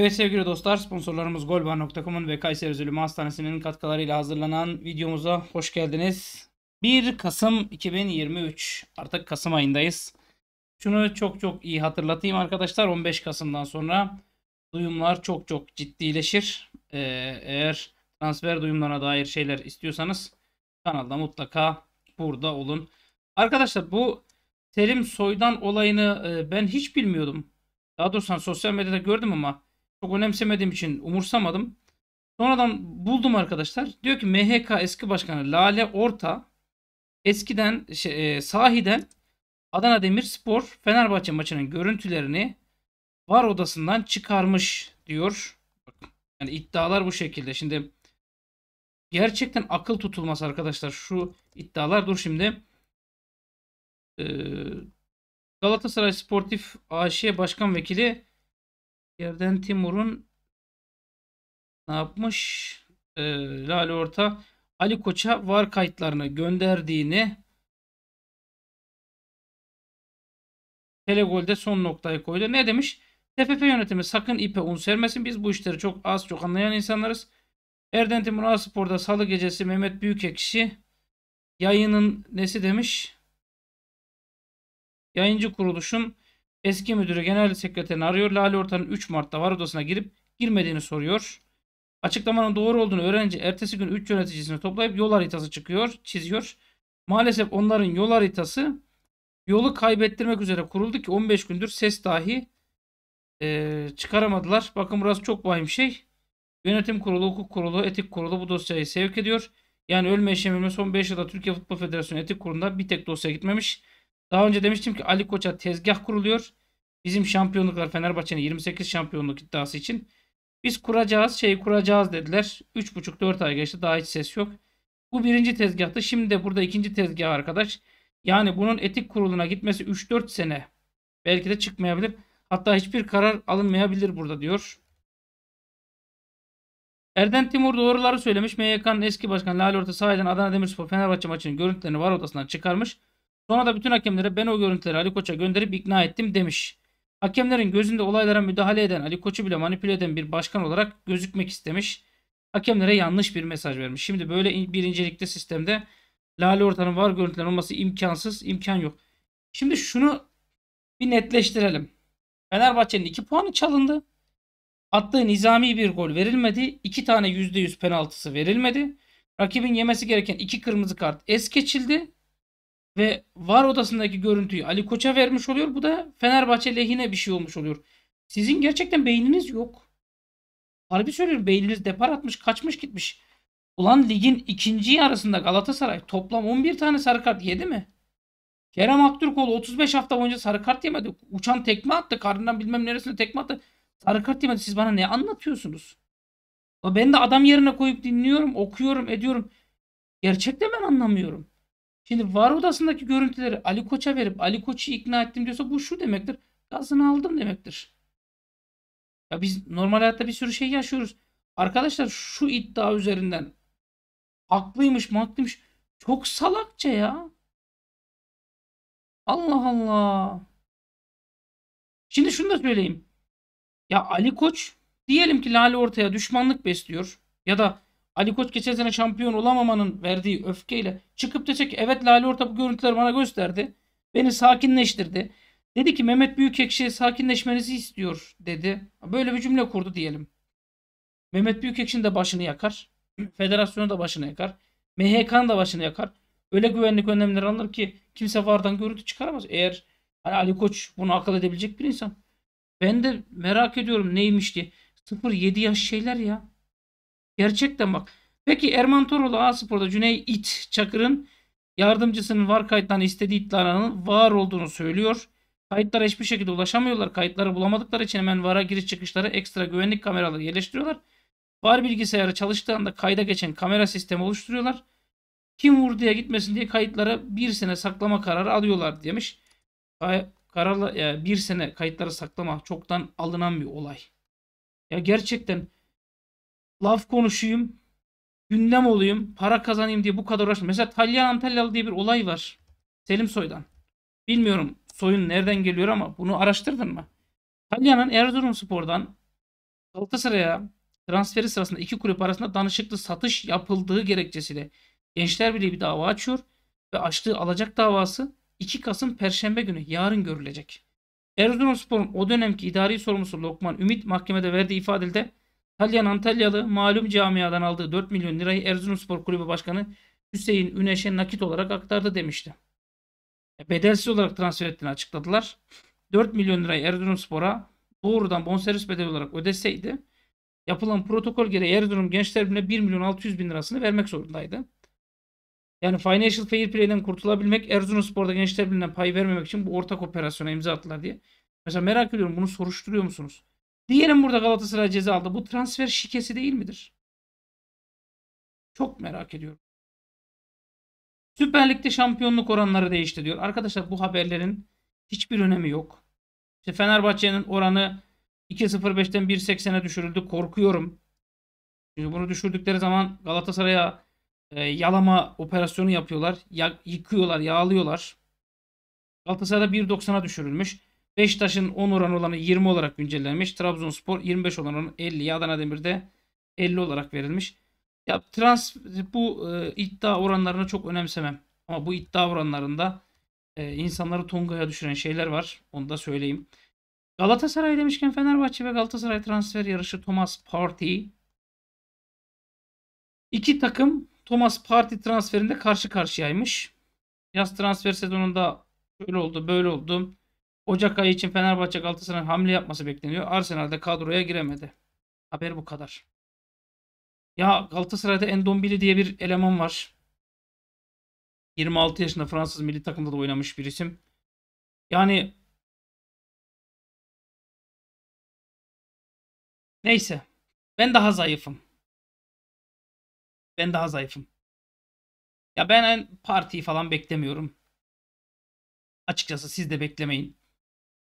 Evet sevgili dostlar sponsorlarımız golba.com'un ve Kayseri Zulümü Hastanesi'nin katkılarıyla hazırlanan videomuza hoş geldiniz. 1 Kasım 2023 artık Kasım ayındayız. Şunu çok çok iyi hatırlatayım arkadaşlar 15 Kasım'dan sonra duyumlar çok çok ciddileşir. Ee, eğer transfer duyumlarına dair şeyler istiyorsanız kanalda mutlaka burada olun. Arkadaşlar bu Terim Soydan olayını e, ben hiç bilmiyordum. Daha doğrusu hani sosyal medyada gördüm ama çok önemsemediğim için umursamadım. Sonradan buldum arkadaşlar. Diyor ki MHK eski başkanı Lale Orta eskiden şey, e, sahiden Adana Demirspor Fenerbahçe maçının görüntülerini var odasından çıkarmış diyor. Yani iddialar bu şekilde. Şimdi gerçekten akıl tutulmaz arkadaşlar şu iddialar. Dur şimdi. Ee, Galatasaray Sportif AŞ Başkan Vekili yerden Timur'un ne yapmış? E, Lale Orta Ali Koç'a var kayıtlarını gönderdiğini Telegol'de son noktayı koydu. Ne demiş? TFF yönetimi sakın ipe un sermesin. Biz bu işleri çok az çok anlayan insanlarız. Erden Timur Aspor'da salı gecesi Mehmet Büyükekşi yayının nesi demiş? Yayıncı kuruluşun Eski müdürü genel sekreterini arıyor. Lale Orta'nın 3 Mart'ta var odasına girip girmediğini soruyor. Açıklamanın doğru olduğunu öğrenince ertesi gün 3 yöneticisini toplayıp yol haritası çıkıyor, çiziyor. Maalesef onların yol haritası yolu kaybettirmek üzere kuruldu ki 15 gündür ses dahi e, çıkaramadılar. Bakın burası çok vahim şey. Yönetim kurulu, hukuk kurulu, etik kurulu bu dosyayı sevk ediyor. Yani ölme işlemi son 5 yılda Türkiye Futbol Federasyonu Etik Kurulu'nda bir tek dosya gitmemiş. Daha önce demiştim ki Ali Koç'a tezgah kuruluyor. Bizim şampiyonluklar Fenerbahçe'nin 28 şampiyonluk iddiası için. Biz kuracağız şeyi kuracağız dediler. 3,5-4 ay geçti daha hiç ses yok. Bu birinci tezgahtı. Şimdi de burada ikinci tezgah arkadaş. Yani bunun etik kuruluna gitmesi 3-4 sene belki de çıkmayabilir. Hatta hiçbir karar alınmayabilir burada diyor. Erden Timur doğruları söylemiş. MYK'nın eski başkan Lale Orta sahiden Adana Demirspor Fenerbahçe maçının görüntülerini var odasından çıkarmış. Sonra da bütün hakemlere ben o görüntüleri Ali Koç'a gönderip ikna ettim demiş. Hakemlerin gözünde olaylara müdahale eden Ali Koç'u bile manipüle eden bir başkan olarak gözükmek istemiş. Hakemlere yanlış bir mesaj vermiş. Şimdi böyle bir incelikte sistemde Lale Orta'nın var görüntüler olması imkansız, imkan yok. Şimdi şunu bir netleştirelim. Fenerbahçe'nin 2 puanı çalındı. Attığı nizami bir gol verilmedi. 2 tane %100 penaltısı verilmedi. Rakibin yemesi gereken 2 kırmızı kart es geçildi ve var odasındaki görüntüyü Ali Koç'a vermiş oluyor. Bu da Fenerbahçe lehine bir şey olmuş oluyor. Sizin gerçekten beyniniz yok. Harbi söylüyorum beyniniz depar atmış kaçmış gitmiş. Ulan ligin ikinci yarısında Galatasaray toplam 11 tane sarı kart yedi mi? Kerem Aktürkoğlu 35 hafta boyunca sarı kart yemedi. Uçan tekme attı. Karnından bilmem neresine tekme attı. Sarı kart yemedi. Siz bana ne anlatıyorsunuz? Ben de adam yerine koyup dinliyorum, okuyorum, ediyorum. Gerçekten ben anlamıyorum. Şimdi var odasındaki görüntüleri Ali Koç'a verip Ali Koç'u ikna ettim diyorsa bu şu demektir. Gazını aldım demektir. Ya biz normal hayatta bir sürü şey yaşıyoruz. Arkadaşlar şu iddia üzerinden haklıymış maklıymış çok salakça ya. Allah Allah. Şimdi şunu da söyleyeyim. Ya Ali Koç diyelim ki Lale ortaya düşmanlık besliyor ya da Ali Koç geçen sene şampiyon olamamanın verdiği öfkeyle çıkıp diyecek evet Lale Orta bu görüntüleri bana gösterdi. Beni sakinleştirdi. Dedi ki Mehmet Büyükekşi sakinleşmenizi istiyor dedi. Böyle bir cümle kurdu diyelim. Mehmet Büyükekşi'nin de başını yakar. Federasyonu da başını yakar. MHK'nın da başını yakar. Öyle güvenlik önlemleri alır ki kimse vardan görüntü çıkaramaz. Eğer hani Ali Koç bunu akıl edebilecek bir insan. Ben de merak ediyorum neymiş diye. 0-7 yaş şeyler ya. Gerçekten bak. Peki Erman Toroğlu A-Spor'da Cüney İt Çakır'ın yardımcısının var kayıttan istediği iddialarının var olduğunu söylüyor. Kayıtlara hiçbir şekilde ulaşamıyorlar. Kayıtları bulamadıkları için hemen VAR'a giriş çıkışları ekstra güvenlik kameraları yerleştiriyorlar. VAR bilgisayarı çalıştığında kayda geçen kamera sistemi oluşturuyorlar. Kim vurduya gitmesin diye kayıtları bir sene saklama kararı alıyorlar demiş. kararla, yani bir sene kayıtları saklama çoktan alınan bir olay. Ya gerçekten laf konuşayım, gündem olayım, para kazanayım diye bu kadar uğraşma. Mesela Talya Antalyalı diye bir olay var. Selim Soy'dan. Bilmiyorum soyun nereden geliyor ama bunu araştırdın mı? Talya'nın Erzurumspor'dan Galatasaray'a transferi sırasında iki kulüp arasında danışıklı satış yapıldığı gerekçesiyle Gençler Birliği bir dava açıyor ve açtığı alacak davası 2 Kasım Perşembe günü yarın görülecek. Erzurumspor'un o dönemki idari sorumlusu Lokman Ümit mahkemede verdiği ifadede Talyan Antalyalı malum camiadan aldığı 4 milyon lirayı Erzurumspor Kulübü Başkanı Hüseyin Üneş'e nakit olarak aktardı demişti. E, bedelsiz olarak transfer ettiğini açıkladılar. 4 milyon lirayı Erzurumspor'a doğrudan bonservis bedeli olarak ödeseydi yapılan protokol gereği Erzurum Gençler Birliği'ne 1 milyon 600 bin lirasını vermek zorundaydı. Yani Financial Fair Play'den kurtulabilmek Erzurumspor'da Gençler Birliği'ne pay vermemek için bu ortak operasyona imza attılar diye. Mesela merak ediyorum bunu soruşturuyor musunuz? Diyelim burada Galatasaray ceza aldı. Bu transfer şikesi değil midir? Çok merak ediyorum. Süper Lig'de şampiyonluk oranları değişti diyor. Arkadaşlar bu haberlerin hiçbir önemi yok. İşte Fenerbahçe'nin oranı 2.05'ten 1.80'e düşürüldü. Korkuyorum. Çünkü bunu düşürdükleri zaman Galatasaray'a e, yalama operasyonu yapıyorlar. Ya, yıkıyorlar, yağlıyorlar. Galatasaray'da 1.90'a düşürülmüş. Beşiktaş'ın 10 oranı olanı 20 olarak güncellenmiş. Trabzonspor 25 olan 50. Adana Demir'de 50 olarak verilmiş. Ya trans bu e, iddia oranlarını çok önemsemem. Ama bu iddia oranlarında e, insanları Tonga'ya düşüren şeyler var. Onu da söyleyeyim. Galatasaray demişken Fenerbahçe ve Galatasaray transfer yarışı Thomas Partey. İki takım Thomas Partey transferinde karşı karşıyaymış. Yaz transfer sezonunda böyle oldu böyle oldu. Ocak ayı için Fenerbahçe Galatasaray'ın hamle yapması bekleniyor. Arsenal'de kadroya giremedi. Haber bu kadar. Ya Galatasaray'da Endombili diye bir eleman var. 26 yaşında Fransız milli takımda da oynamış bir isim. Yani neyse ben daha zayıfım. Ben daha zayıfım. Ya ben partiyi falan beklemiyorum. Açıkçası siz de beklemeyin.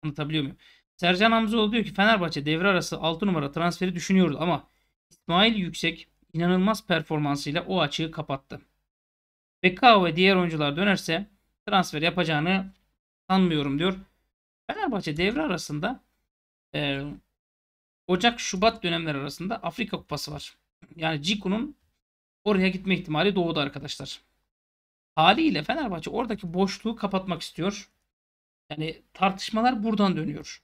Anlatabiliyor muyum? Sercan Hamzoğlu diyor ki Fenerbahçe devre arası 6 numara transferi düşünüyordu ama İsmail Yüksek inanılmaz performansıyla o açığı kapattı. Bekao ve diğer oyuncular dönerse transfer yapacağını sanmıyorum diyor. Fenerbahçe devre arasında e, Ocak-Şubat dönemleri arasında Afrika Kupası var. Yani Ciku'nun oraya gitme ihtimali doğdu arkadaşlar. Haliyle Fenerbahçe oradaki boşluğu kapatmak istiyor. Yani tartışmalar buradan dönüyor.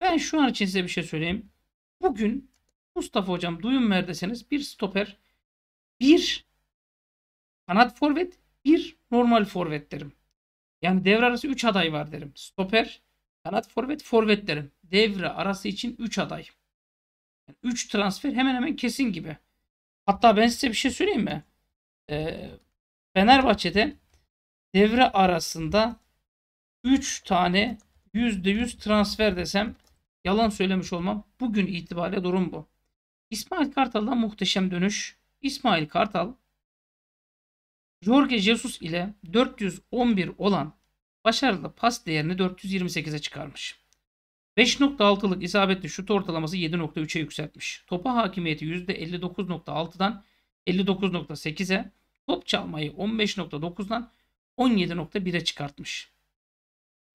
Ben şu an için size bir şey söyleyeyim. Bugün Mustafa hocam duyun ver deseniz bir stoper, bir kanat forvet, bir normal forvet derim. Yani devre arası 3 aday var derim. Stoper, kanat forvet, forvet derim. Devre arası için 3 aday. 3 transfer hemen hemen kesin gibi. Hatta ben size bir şey söyleyeyim mi? Ee, Fenerbahçe'de devre arasında 3 tane %100 transfer desem yalan söylemiş olmam. Bugün itibariyle durum bu. İsmail Kartal'dan muhteşem dönüş. İsmail Kartal Jorge Jesus ile 411 olan başarılı pas değerini 428'e çıkarmış. 5.6'lık isabetli şut ortalaması 7.3'e yükseltmiş. Topa hakimiyeti %59.6'dan 59.8'e, top çalmayı 15.9'dan 17.1'e çıkartmış.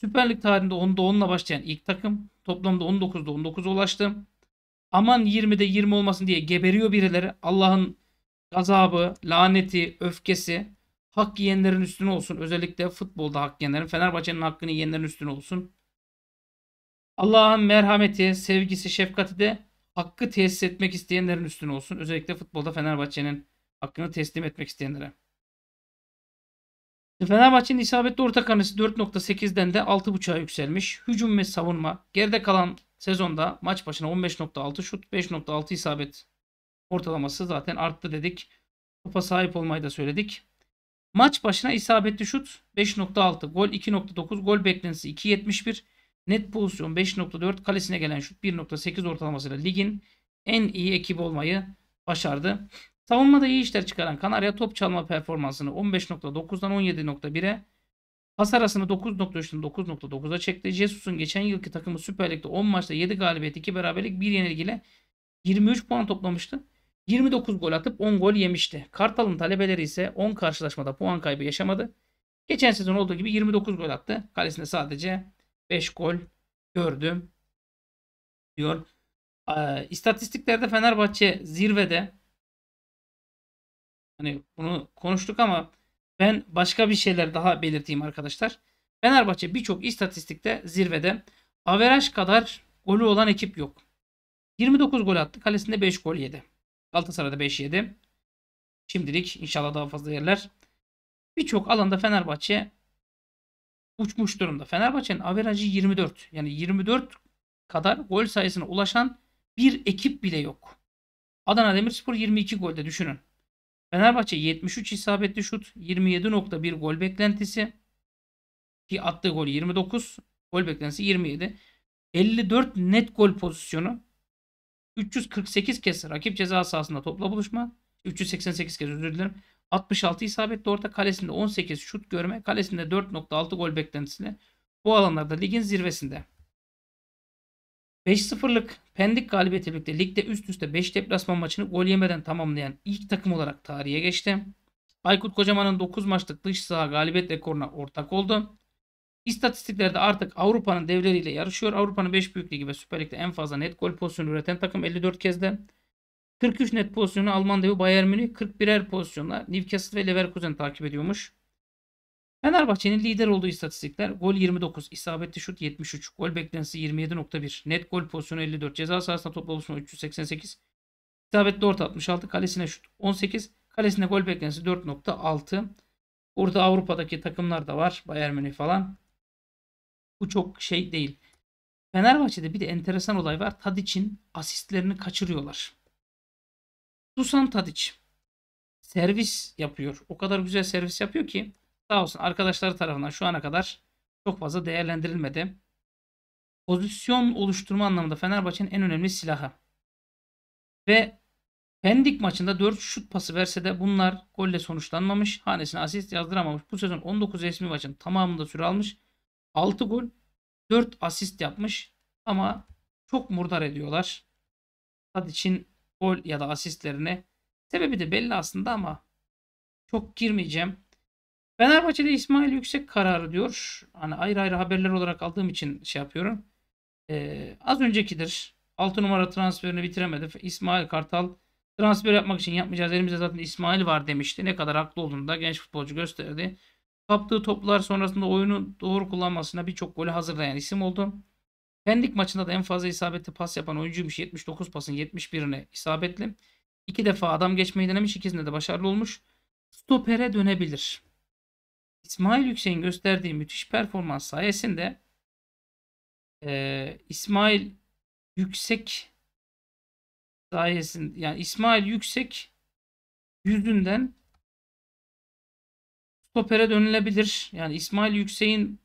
Süper Lig tarihinde 10'da 10'la başlayan ilk takım. Toplamda 19'da 19'a ulaştı. Aman 20'de 20 olmasın diye geberiyor birileri. Allah'ın gazabı, laneti, öfkesi hak yiyenlerin üstüne olsun. Özellikle futbolda hak yiyenlerin, Fenerbahçe'nin hakkını yiyenlerin üstüne olsun. Allah'ın merhameti, sevgisi, şefkati de hakkı tesis etmek isteyenlerin üstüne olsun. Özellikle futbolda Fenerbahçe'nin hakkını teslim etmek isteyenlere. Fenerbahçe'nin isabetli orta karnesi 4.8'den de 6.5'a yükselmiş. Hücum ve savunma. Geride kalan sezonda maç başına 15.6 şut, 5.6 isabet ortalaması zaten arttı dedik. Topa sahip olmayı da söyledik. Maç başına isabetli şut 5.6, gol 2.9, gol beklentisi 2.71, net pozisyon 5.4, kalesine gelen şut 1.8 ortalamasıyla ligin en iyi ekibi olmayı başardı. Savunmada iyi işler çıkaran Kanarya top çalma performansını 15.9'dan 17.1'e, pas arasını 9.3'ten 9.9'a çekti. Jesus'un geçen yılki takımı Süper Lig'de 10 maçta 7 galibiyet, 2 beraberlik, 1 yenilgiyle 23 puan toplamıştı. 29 gol atıp 10 gol yemişti. Kartal'ın talebeleri ise 10 karşılaşmada puan kaybı yaşamadı. Geçen sezon olduğu gibi 29 gol attı. Kalesinde sadece 5 gol gördüm diyor. İstatistiklerde Fenerbahçe zirvede Hani bunu konuştuk ama ben başka bir şeyler daha belirteyim arkadaşlar. Fenerbahçe birçok istatistikte zirvede. Averaj kadar golü olan ekip yok. 29 gol attı. Kalesinde 5 gol yedi. Galatasaray'da 5 yedi. Şimdilik inşallah daha fazla yerler. Birçok alanda Fenerbahçe uçmuş durumda. Fenerbahçe'nin averajı 24. Yani 24 kadar gol sayısına ulaşan bir ekip bile yok. Adana Demirspor 22 golde düşünün. Fenerbahçe 73 isabetli şut, 27.1 gol beklentisi ki attığı gol 29, gol beklentisi 27. 54 net gol pozisyonu. 348 kez rakip ceza sahasında topla buluşma. 388 kez özür dilerim. 66 isabetli orta kalesinde 18 şut görme. Kalesinde 4.6 gol beklentisiyle bu alanlarda ligin zirvesinde. 5-0'lık Pendik galibiyeti birlikte ligde üst üste 5 deplasman maçını gol yemeden tamamlayan ilk takım olarak tarihe geçti. Aykut Kocaman'ın 9 maçlık dış saha galibiyet rekoruna ortak oldu. İstatistiklerde artık Avrupa'nın devleriyle yarışıyor. Avrupa'nın 5 büyük ligi ve Süper Lig'de en fazla net gol pozisyonu üreten takım 54 kezde. 43 net pozisyonu Alman devi Bayern Münih 41'er pozisyonla Newcastle ve Leverkusen takip ediyormuş. Fenerbahçe'nin lider olduğu istatistikler gol 29, isabetli şut 73, gol beklentisi 27.1, net gol pozisyonu 54, ceza sahasında topla buluşma 388, isabetli orta 66, kalesine şut 18, kalesine gol beklentisi 4.6. Burada Avrupa'daki takımlar da var. Bayern Münih falan. Bu çok şey değil. Fenerbahçe'de bir de enteresan olay var. Tadiç'in asistlerini kaçırıyorlar. Dusan Tadiç servis yapıyor. O kadar güzel servis yapıyor ki sağ olsun arkadaşları tarafından şu ana kadar çok fazla değerlendirilmedi. Pozisyon oluşturma anlamında Fenerbahçe'nin en önemli silahı. Ve Pendik maçında 4 şut pası verse de bunlar golle sonuçlanmamış. Hanesine asist yazdıramamış. Bu sezon 19 resmi maçın tamamında süre almış. 6 gol 4 asist yapmış. Ama çok murdar ediyorlar. için gol ya da asistlerine. Sebebi de belli aslında ama çok girmeyeceğim. Fenerbahçe'de İsmail Yüksek kararı diyor. Hani ayrı ayrı haberler olarak aldığım için şey yapıyorum. Ee, az öncekidir. 6 numara transferini bitiremedi. İsmail Kartal transfer yapmak için yapmayacağız. Elimizde zaten İsmail var demişti. Ne kadar haklı olduğunu da genç futbolcu gösterdi. Kaptığı toplar sonrasında oyunu doğru kullanmasına birçok golü hazırlayan isim oldu. Pendik maçında da en fazla isabetli pas yapan oyuncuymuş. 79 pasın 71'ine isabetli. İki defa adam geçmeyi denemiş. ikisinde de başarılı olmuş. Stopere dönebilir. İsmail Yüksek'in gösterdiği müthiş performans sayesinde e, İsmail Yüksek sayesinde yani İsmail Yüksek yüzünden stopere dönülebilir. Yani İsmail Yüksek'in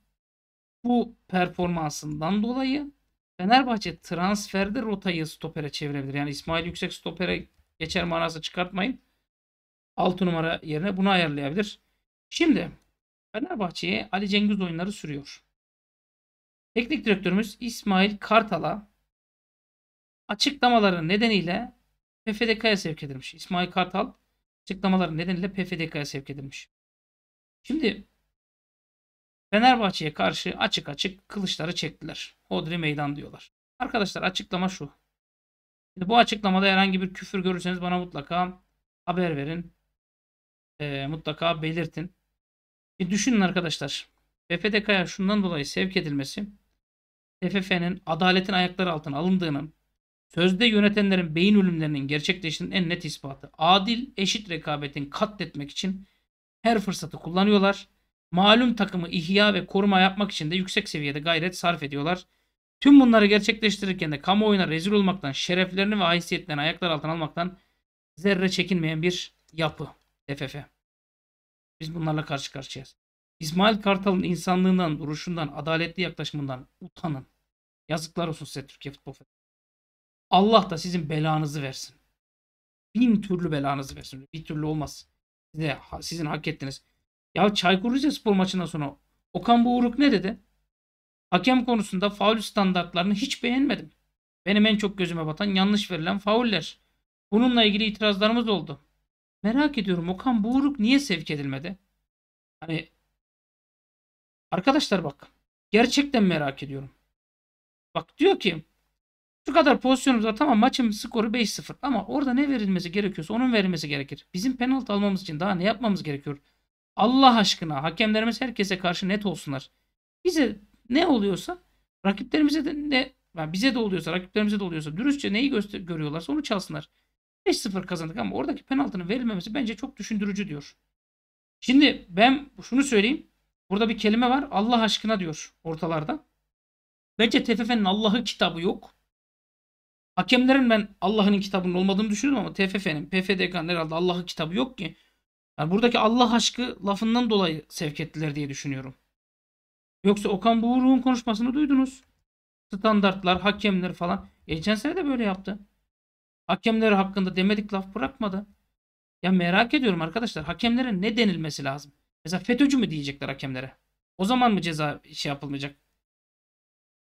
bu performansından dolayı Fenerbahçe transferde rotayı stopere çevirebilir. Yani İsmail Yüksek stopere geçer manası çıkartmayın. 6 numara yerine bunu ayarlayabilir. Şimdi Fenerbahçe'ye Ali Cengiz oyunları sürüyor. Teknik direktörümüz İsmail Kartal'a açıklamaları nedeniyle PFDK'ya sevk edilmiş. İsmail Kartal açıklamaları nedeniyle PFDK'ya sevk edilmiş. Şimdi Fenerbahçe'ye karşı açık açık kılıçları çektiler. Hodri meydan diyorlar. Arkadaşlar açıklama şu. Şimdi bu açıklamada herhangi bir küfür görürseniz bana mutlaka haber verin. E, mutlaka belirtin. Bir düşünün arkadaşlar. PPDK'ya şundan dolayı sevk edilmesi TFF'nin adaletin ayakları altına alındığının sözde yönetenlerin beyin ölümlerinin gerçekleştiğinin en net ispatı. Adil eşit rekabetin katletmek için her fırsatı kullanıyorlar. Malum takımı ihya ve koruma yapmak için de yüksek seviyede gayret sarf ediyorlar. Tüm bunları gerçekleştirirken de kamuoyuna rezil olmaktan, şereflerini ve haysiyetlerini ayaklar altına almaktan zerre çekinmeyen bir yapı. TFF. Biz bunlarla karşı karşıyayız. İsmail Kartal'ın insanlığından, duruşundan, adaletli yaklaşımından utanın. Yazıklar olsun size Türkiye Futbol Federasyonu. Allah da sizin belanızı versin. Bin türlü belanızı versin. Bir türlü olmaz. Size, sizin hak ettiniz. Ya Çaykur Rizespor maçından sonra Okan Buğuruk ne dedi? Hakem konusunda faul standartlarını hiç beğenmedim. Benim en çok gözüme batan yanlış verilen fauller. Bununla ilgili itirazlarımız oldu. Merak ediyorum Okan Buğruk niye sevk edilmedi? Hani arkadaşlar bak gerçekten merak ediyorum. Bak diyor ki şu kadar pozisyonumuz var tamam maçın skoru 5-0 ama orada ne verilmesi gerekiyorsa onun verilmesi gerekir. Bizim penaltı almamız için daha ne yapmamız gerekiyor? Allah aşkına hakemlerimiz herkese karşı net olsunlar. Bize ne oluyorsa rakiplerimize de ne yani bize de oluyorsa rakiplerimize de oluyorsa dürüstçe neyi görüyorlarsa onu çalsınlar. 5-0 kazandık ama oradaki penaltının verilmemesi bence çok düşündürücü diyor. Şimdi ben şunu söyleyeyim. Burada bir kelime var. Allah aşkına diyor ortalarda. Bence TFF'nin Allah'ı kitabı yok. Hakemlerin ben Allah'ın kitabının olmadığını düşünüyorum ama TFF'nin, PFDK'nın herhalde Allah'ı kitabı yok ki. Yani buradaki Allah aşkı lafından dolayı sevk ettiler diye düşünüyorum. Yoksa Okan Buğuruk'un konuşmasını duydunuz. Standartlar, hakemler falan. Geçen sene de böyle yaptı. Hakemleri hakkında demedik laf bırakmadı. Ya merak ediyorum arkadaşlar hakemlere ne denilmesi lazım? Mesela FETÖ'cü mü diyecekler hakemlere? O zaman mı ceza şey yapılmayacak?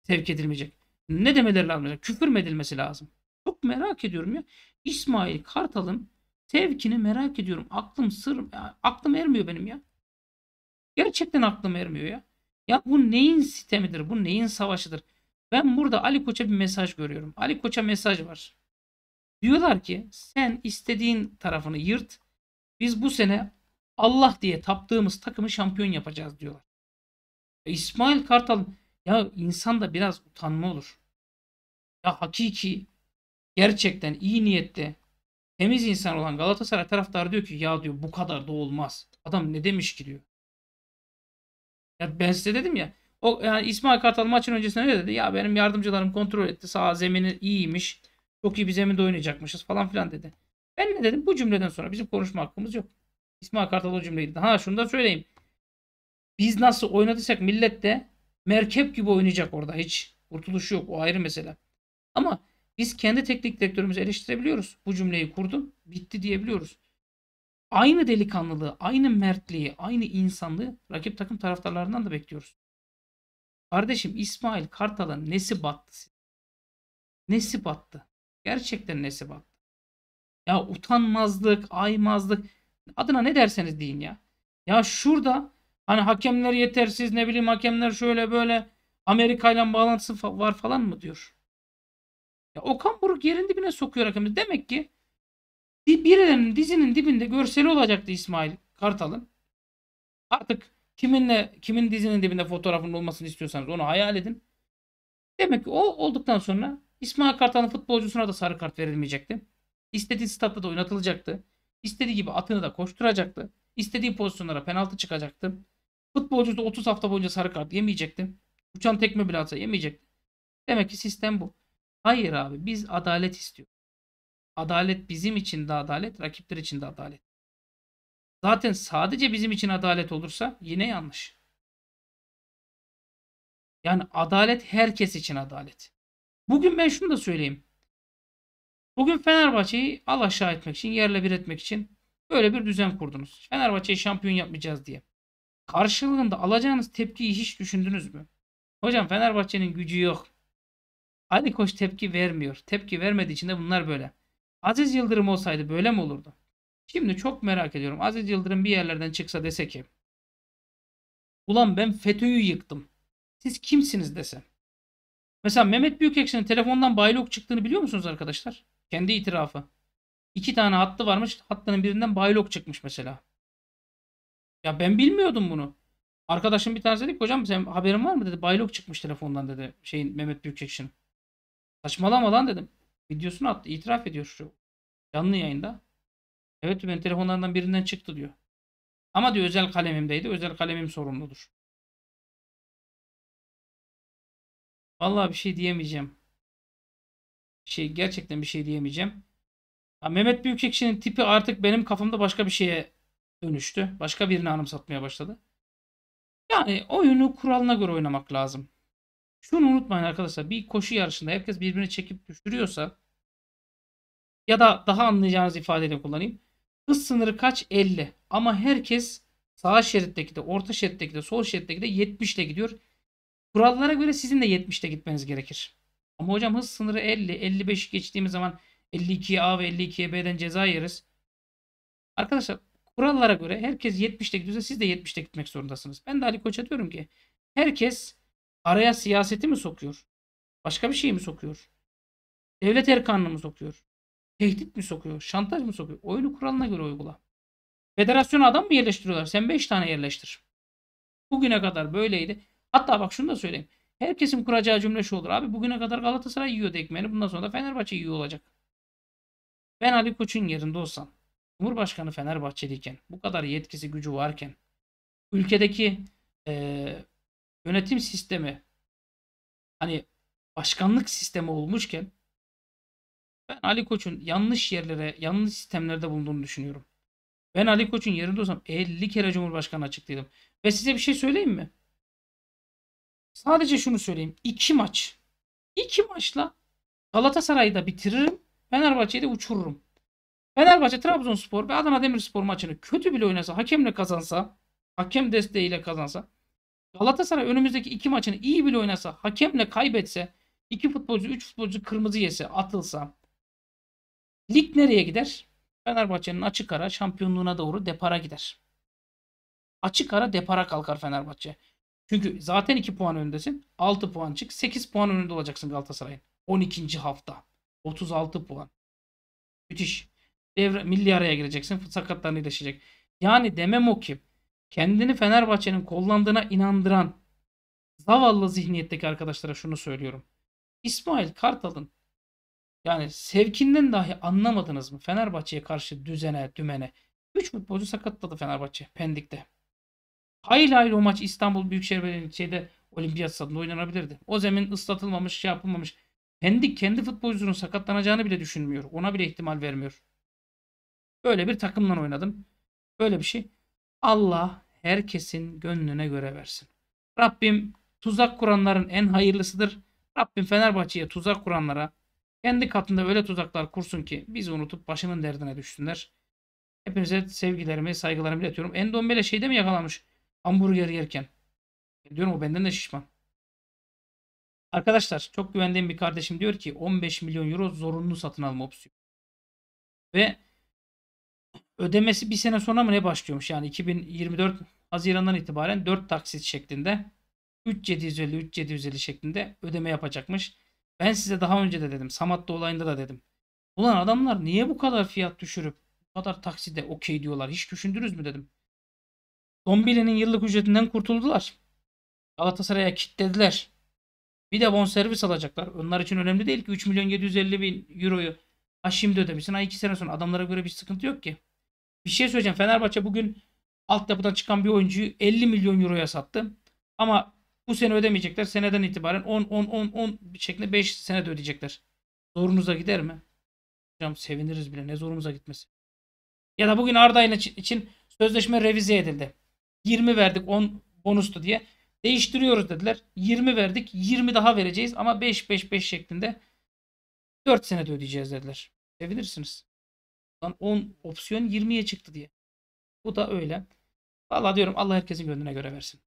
Sevk edilmeyecek. Ne demeleri lazım? Küfür mü edilmesi lazım? Çok merak ediyorum ya. İsmail Kartal'ın sevkini merak ediyorum. Aklım sır, ya, aklım ermiyor benim ya. Gerçekten aklım ermiyor ya. Ya bu neyin sistemidir? Bu neyin savaşıdır? Ben burada Ali Koç'a bir mesaj görüyorum. Ali Koç'a mesaj var. Diyorlar ki sen istediğin tarafını yırt. Biz bu sene Allah diye taptığımız takımı şampiyon yapacağız diyorlar. E İsmail Kartal ya insan da biraz utanma olur. Ya hakiki gerçekten iyi niyette temiz insan olan Galatasaray taraftarı diyor ki ya diyor bu kadar da olmaz. Adam ne demiş ki diyor. Ya ben size dedim ya o yani İsmail Kartal maçın öncesinde ne dedi. Ya benim yardımcılarım kontrol etti. Sağ zemini iyiymiş. Çok iyi bir zeminde oynayacakmışız falan filan dedi. Ben ne dedim? Bu cümleden sonra bizim konuşma hakkımız yok. İsmail Kartal o cümleyi dedi. Ha şunu da söyleyeyim. Biz nasıl oynadıysak millet de merkep gibi oynayacak orada. Hiç kurtuluşu yok. O ayrı mesele. Ama biz kendi teknik direktörümüzü eleştirebiliyoruz. Bu cümleyi kurdum. Bitti diyebiliyoruz. Aynı delikanlılığı, aynı mertliği, aynı insanlığı rakip takım taraftarlarından da bekliyoruz. Kardeşim İsmail Kartal'ın nesi battı? Nesi battı? Gerçekten nesi battı. Ya utanmazlık, aymazlık adına ne derseniz deyin ya. Ya şurada hani hakemler yetersiz ne bileyim hakemler şöyle böyle Amerika ile bağlantısı var falan mı diyor. Ya Okan Buruk yerin dibine sokuyor hakemi. Demek ki birinin dizinin dibinde görseli olacaktı İsmail Kartal'ın. Artık kiminle kimin dizinin dibinde fotoğrafının olmasını istiyorsanız onu hayal edin. Demek ki o olduktan sonra İsmail Kartal'ın futbolcusuna da sarı kart verilmeyecekti. İstediği statta da oynatılacaktı. İstediği gibi atını da koşturacaktı. İstediği pozisyonlara penaltı çıkacaktı. Futbolcu da 30 hafta boyunca sarı kart yemeyecekti. Uçan tekme bile atsa yemeyecekti. Demek ki sistem bu. Hayır abi biz adalet istiyoruz. Adalet bizim için de adalet, rakipler için de adalet. Zaten sadece bizim için adalet olursa yine yanlış. Yani adalet herkes için adalet. Bugün ben şunu da söyleyeyim. Bugün Fenerbahçe'yi al aşağı etmek için, yerle bir etmek için böyle bir düzen kurdunuz. Fenerbahçe'yi şampiyon yapmayacağız diye. Karşılığında alacağınız tepkiyi hiç düşündünüz mü? Hocam Fenerbahçe'nin gücü yok. Ali Koç tepki vermiyor. Tepki vermediği için de bunlar böyle. Aziz Yıldırım olsaydı böyle mi olurdu? Şimdi çok merak ediyorum. Aziz Yıldırım bir yerlerden çıksa dese ki Ulan ben FETÖ'yü yıktım. Siz kimsiniz dese. Mesela Mehmet Büyükekşi'nin telefondan Baylok çıktığını biliyor musunuz arkadaşlar? Kendi itirafı. İki tane hattı varmış. Hattının birinden Baylok çıkmış mesela. Ya ben bilmiyordum bunu. Arkadaşım bir tanesi dedi ki hocam sen haberin var mı dedi. Baylok çıkmış telefondan dedi. Şeyin Mehmet Büyükekşi'nin. Saçmalama lan dedim. Videosunu attı. itiraf ediyor şu. Canlı yayında. Evet benim telefonlarından birinden çıktı diyor. Ama diyor özel kalemimdeydi. Özel kalemim sorumludur. Vallahi bir şey diyemeyeceğim. şey gerçekten bir şey diyemeyeceğim. Ya Mehmet Büyükekşi'nin tipi artık benim kafamda başka bir şeye dönüştü. Başka birini anımsatmaya başladı. Yani oyunu kuralına göre oynamak lazım. Şunu unutmayın arkadaşlar. Bir koşu yarışında herkes birbirini çekip düşürüyorsa ya da daha anlayacağınız ifadeyle kullanayım. Hız sınırı kaç? 50. Ama herkes sağ şeritteki de, orta şeritteki de, sol şeritteki de 70 ile gidiyor. Kurallara göre sizin de 70'te gitmeniz gerekir. Ama hocam hız sınırı 50. 55 geçtiğimiz zaman 52'ye A ve 52'ye B'den ceza yeriz. Arkadaşlar kurallara göre herkes 70'te gidiyorsa siz de 70'te gitmek zorundasınız. Ben de Ali Koç'a diyorum ki herkes araya siyaseti mi sokuyor? Başka bir şey mi sokuyor? Devlet erkanını mı sokuyor? Tehdit mi sokuyor? Şantaj mı sokuyor? Oyunu kuralına göre uygula. Federasyona adam mı yerleştiriyorlar? Sen 5 tane yerleştir. Bugüne kadar böyleydi. Hatta bak şunu da söyleyeyim. Herkesin kuracağı cümle şu olur. Abi bugüne kadar Galatasaray yiyordu ekmeğini. Bundan sonra da Fenerbahçe iyi olacak. Ben Ali Koç'un yerinde olsam. Cumhurbaşkanı Fenerbahçeliyken. Bu kadar yetkisi gücü varken. Ülkedeki e, yönetim sistemi hani başkanlık sistemi olmuşken ben Ali Koç'un yanlış yerlere, yanlış sistemlerde bulunduğunu düşünüyorum. Ben Ali Koç'un yerinde olsam 50 kere Cumhurbaşkanı açıklıydım. Ve size bir şey söyleyeyim mi? Sadece şunu söyleyeyim. iki maç. iki maçla Galatasaray'ı da bitiririm. Fenerbahçe'yi de uçururum. Fenerbahçe Trabzonspor ve Adana Demirspor maçını kötü bile oynasa, hakemle kazansa, hakem desteğiyle kazansa, Galatasaray önümüzdeki iki maçını iyi bile oynasa, hakemle kaybetse, iki futbolcu, üç futbolcu kırmızı yese, atılsa, lig nereye gider? Fenerbahçe'nin açık ara şampiyonluğuna doğru depara gider. Açık ara depara kalkar Fenerbahçe. Çünkü zaten 2 puan öndesin. 6 puan çık. 8 puan önünde olacaksın Galatasaray'ın. 12. hafta. 36 puan. Müthiş. Devre, milli araya gireceksin. Sakatların iyileşecek. Yani demem o ki kendini Fenerbahçe'nin kollandığına inandıran zavallı zihniyetteki arkadaşlara şunu söylüyorum. İsmail Kartal'ın yani sevkinden dahi anlamadınız mı? Fenerbahçe'ye karşı düzene, dümene. 3 futbolcu sakatladı Fenerbahçe Pendik'te. Hayır hayır o maç İstanbul Büyükşehir Belediyesi'de olimpiyat stadında oynanabilirdi. O zemin ıslatılmamış, şey yapılmamış. Pendik kendi futbolcunun sakatlanacağını bile düşünmüyor. Ona bile ihtimal vermiyor. Böyle bir takımla oynadım. Böyle bir şey. Allah herkesin gönlüne göre versin. Rabbim tuzak kuranların en hayırlısıdır. Rabbim Fenerbahçe'ye tuzak kuranlara kendi katında öyle tuzaklar kursun ki bizi unutup başının derdine düşsünler. Hepinize sevgilerimi, saygılarımı iletiyorum. Endombele şeyde mi yakalamış? hamburger yerken. E, diyorum o benden de şişman. Arkadaşlar çok güvendiğim bir kardeşim diyor ki 15 milyon euro zorunlu satın alma opsiyonu. Ve ödemesi bir sene sonra mı ne başlıyormuş? Yani 2024 Haziran'dan itibaren 4 taksit şeklinde 3750 3750 şeklinde ödeme yapacakmış. Ben size daha önce de dedim. Samatlı olayında da dedim. Ulan adamlar niye bu kadar fiyat düşürüp bu kadar takside okey diyorlar? Hiç düşündünüz mü dedim. Dombile'nin yıllık ücretinden kurtuldular. Galatasaray'a kilitlediler. Bir de bonservis alacaklar. Onlar için önemli değil ki 3 milyon 750 bin euroyu ha şimdi ödemişsin ha 2 sene sonra. Adamlara göre bir sıkıntı yok ki. Bir şey söyleyeceğim. Fenerbahçe bugün altyapıdan çıkan bir oyuncuyu 50 milyon euroya sattı. Ama bu sene ödemeyecekler. Seneden itibaren 10 10 10 10 bir şekilde 5 senede ödeyecekler. Zorunuza gider mi? Hocam seviniriz bile. Ne zorumuza gitmesi. Ya da bugün Arda için sözleşme revize edildi. 20 verdik 10 bonustu diye. Değiştiriyoruz dediler. 20 verdik 20 daha vereceğiz ama 5 5 5 şeklinde 4 senede ödeyeceğiz dediler. Sevinirsiniz. 10 opsiyon 20'ye çıktı diye. Bu da öyle. Valla diyorum Allah herkesin gönlüne göre versin.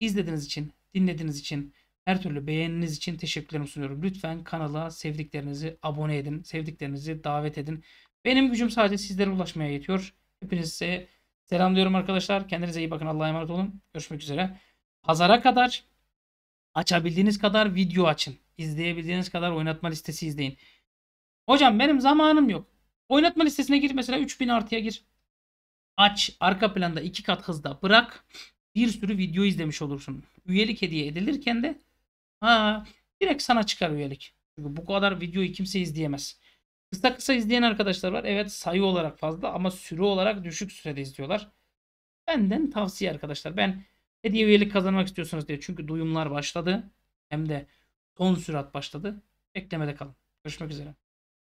İzlediğiniz için, dinlediğiniz için, her türlü beğeniniz için teşekkürlerimi sunuyorum. Lütfen kanala sevdiklerinizi abone edin, sevdiklerinizi davet edin. Benim gücüm sadece sizlere ulaşmaya yetiyor. Hepinize Selam diyorum arkadaşlar. Kendinize iyi bakın. Allah'a emanet olun. Görüşmek üzere. Pazara kadar açabildiğiniz kadar video açın. İzleyebildiğiniz kadar oynatma listesi izleyin. Hocam benim zamanım yok. Oynatma listesine gir mesela 3000 artıya gir. Aç arka planda iki kat hızda bırak. Bir sürü video izlemiş olursun. Üyelik hediye edilirken de ha, direkt sana çıkar üyelik. Çünkü bu kadar videoyu kimse izleyemez. Kısa kısa izleyen arkadaşlar var. Evet sayı olarak fazla ama süre olarak düşük sürede izliyorlar. Benden tavsiye arkadaşlar. Ben hediye üyelik kazanmak istiyorsunuz diye. Çünkü duyumlar başladı. Hem de son sürat başladı. Beklemede kalın. Görüşmek üzere.